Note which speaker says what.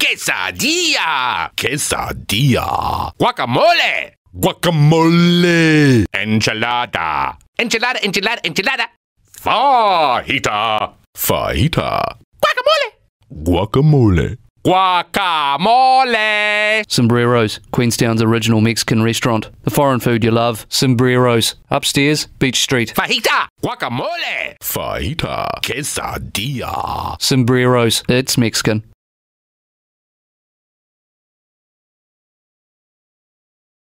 Speaker 1: quesadilla,
Speaker 2: quesadilla, guacamole, guacamole,
Speaker 3: enchilada, enchilada, enchilada, enchilada, fajita, fajita, guacamole, guacamole.
Speaker 4: Guacamole! Sombreros, Queenstown's original Mexican restaurant. The foreign food you love, sombreros. Upstairs, Beach Street.
Speaker 2: Fajita! Guacamole! Fajita! Quesadilla!
Speaker 5: Sombreros, it's Mexican.